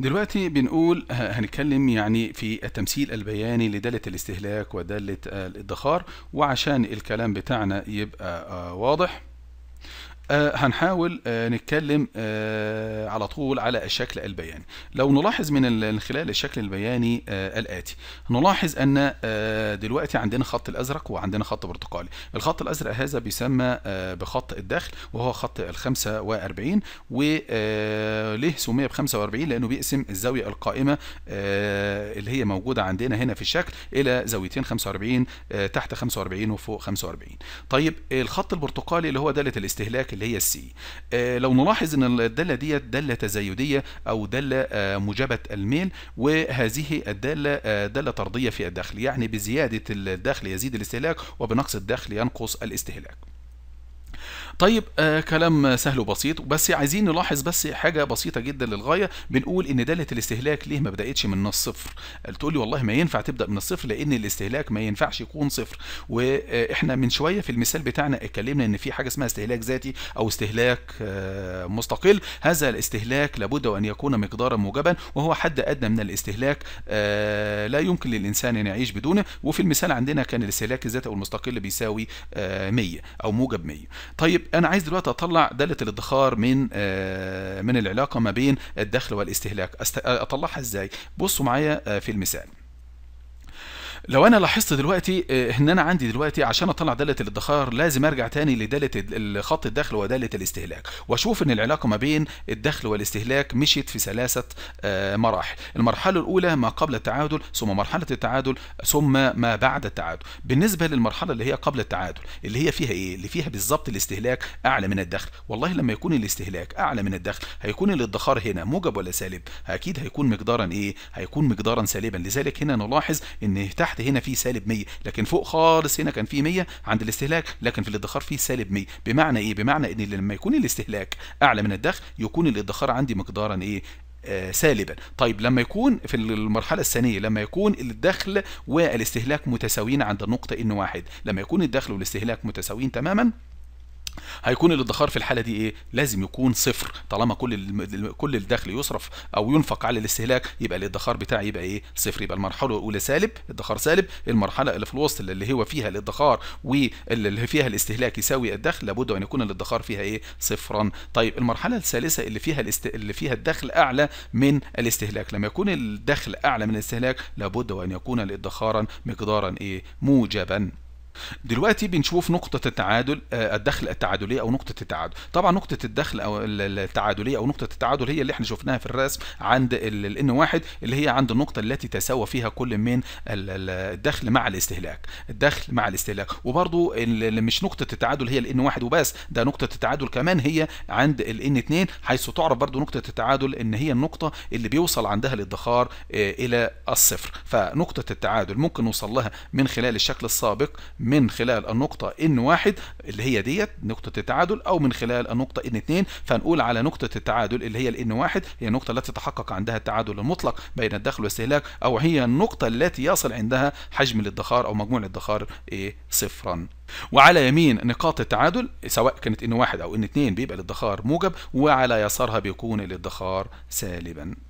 دلوقتي بنقول هنتكلم يعني في التمثيل البياني لدالة الاستهلاك ودالة الادخار وعشان الكلام بتاعنا يبقى آه، واضح آه، هنحاول آه، نتكلم على طول على الشكل البياني لو نلاحظ من خلال الشكل البياني آه، الآتي نلاحظ أن آه، دلوقتي عندنا خط الأزرق وعندنا خط برتقالي الخط الأزرق هذا بيسمى آه، بخط الدخل وهو خط ال 45 وليه سمي ب 45 لأنه بيقسم الزاوية القائمة اللي هي موجودة عندنا هنا في الشكل إلى زاويتين 45 تحت 45 وفوق 45 طيب الخط البرتقالي اللي هو دالة الاستهلاك اللي هي السي لو نلاحظ ان الدالة ديت دالة تزايدية أو دالة آه، موجبة الميل وهذه الدالة آه، دالة طردية في الدخل يعني بزيادة الدخل يزيد الاستهلاك وبنقص الدخل ينقص الاستهلاك طيب آه كلام سهل وبسيط بس عايزين نلاحظ بس حاجه بسيطه جدا للغايه بنقول ان داله الاستهلاك ليه ما بداتش من الصفر تقول لي والله ما ينفع تبدا من الصفر لان الاستهلاك ما ينفعش يكون صفر واحنا آه، من شويه في المثال بتاعنا اتكلمنا ان في حاجه اسمها استهلاك ذاتي او استهلاك آه مستقل هذا الاستهلاك لابد وان يكون مقدارا موجبا وهو حد ادنى من الاستهلاك آه لا يمكن للانسان ان يعيش بدونه وفي المثال عندنا كان الاستهلاك الذاتي او المستقل بيساوي 100 آه، او موجب 100 طيب انا عايز دلوقتي اطلع داله الادخار من آه، من العلاقه ما بين الدخل والاستهلاك اطلعها ازاي بصوا معايا آه، في المثال لو انا لاحظت دلوقتي آه، ان انا عندي دلوقتي عشان اطلع داله الادخار لازم ارجع تاني لداله خط الدخل وداله الاستهلاك واشوف ان العلاقه ما بين الدخل والاستهلاك مشيت في ثلاثه آه، مراحل المرحله الاولى ما قبل التعادل ثم مرحله التعادل ثم ما بعد التعادل بالنسبه للمرحله اللي هي قبل التعادل اللي هي فيها ايه اللي فيها بالظبط الاستهلاك اعلى من الدخل والله لما يكون الاستهلاك اعلى من الدخل هيكون الادخار هنا موجب ولا سالب اكيد هيكون مقدارا ايه هيكون مقدارا سالبا لذلك هنا نلاحظ ان تحت تحت هنا في سالب 100 لكن فوق خالص هنا كان في 100 عند الاستهلاك لكن في الادخار في سالب 100 بمعنى ايه بمعنى ان لما يكون الاستهلاك اعلى من الدخل يكون الادخار عندي مقدارا ايه آه، سالبا طيب لما يكون في المرحلة الثانية لما يكون الدخل والاستهلاك متساويين عند النقطة ان واحد لما يكون الدخل والاستهلاك متساويين تماما هيكون الادخار في الحاله دي ايه لازم يكون صفر طالما كل كل الدخل يصرف او ينفق على الاستهلاك يبقى الادخار بتاعي يبقى ايه صفر يبقى المرحله الاولى سالب ادخار سالب المرحله اللي في الوسط اللي هو فيها الادخار واللي فيها الاستهلاك يساوي الدخل لابد ان يكون الادخار فيها ايه صفرا طيب المرحله الثالثه اللي فيها الاست... اللي فيها الدخل اعلى من الاستهلاك لما يكون الدخل اعلى من الاستهلاك لابد وان يكون الادخارا مقدارا ايه موجبا دلوقتي بنشوف نقطة التعادل آه، الدخل التعادلية أو نقطة التعادل، طبعا نقطة الدخل أو التعادلية أو نقطة التعادل هي اللي احنا شفناها في الرسم عند N1 اللي هي عند النقطة التي تساوى فيها كل من الدخل مع الاستهلاك، الدخل مع الاستهلاك، وبرضو مش نقطة التعادل هي N1 وبس، ده نقطة التعادل كمان هي عند N2 حيث تعرف برضو نقطة التعادل إن هي النقطة اللي بيوصل عندها الادخار آه، إلى الصفر، فنقطة التعادل ممكن نوصل لها من خلال الشكل السابق من خلال النقطة n N1 اللي هي ديت نقطة التعادل او من خلال النقطة n N2 فنقول على نقطة التعادل اللي هي N1 هي النقطة التي تحقق عندها التعادل المطلق بين الدخل والاستهلاك او هي النقطة التي يصل عندها حجم الادخار او مجموع الادخار ايه صفرا وعلى يمين نقاط التعادل سواء كانت N1 او N2 بيبقى الادخار موجب وعلى يسارها بيكون الادخار سالبا